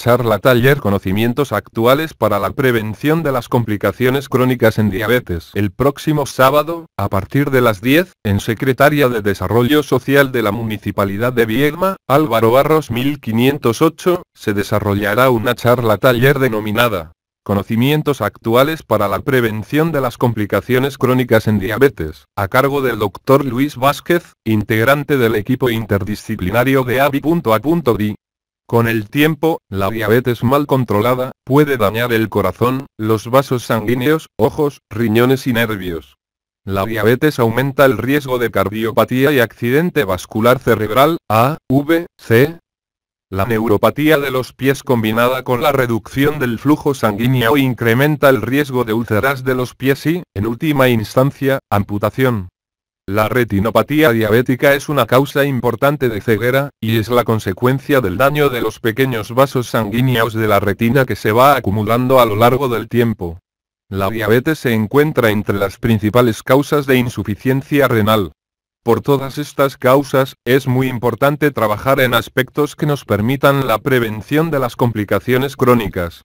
Charla taller Conocimientos actuales para la prevención de las complicaciones crónicas en diabetes. El próximo sábado, a partir de las 10, en Secretaría de Desarrollo Social de la Municipalidad de Viedma, Álvaro Barros 1508, se desarrollará una charla taller denominada Conocimientos actuales para la prevención de las complicaciones crónicas en diabetes, a cargo del doctor Luis Vázquez, integrante del equipo interdisciplinario de AVI.A.DI, con el tiempo, la diabetes mal controlada, puede dañar el corazón, los vasos sanguíneos, ojos, riñones y nervios. La diabetes aumenta el riesgo de cardiopatía y accidente vascular cerebral, A, V, C. La neuropatía de los pies combinada con la reducción del flujo sanguíneo incrementa el riesgo de úlceras de los pies y, en última instancia, amputación. La retinopatía diabética es una causa importante de ceguera, y es la consecuencia del daño de los pequeños vasos sanguíneos de la retina que se va acumulando a lo largo del tiempo. La diabetes se encuentra entre las principales causas de insuficiencia renal. Por todas estas causas, es muy importante trabajar en aspectos que nos permitan la prevención de las complicaciones crónicas.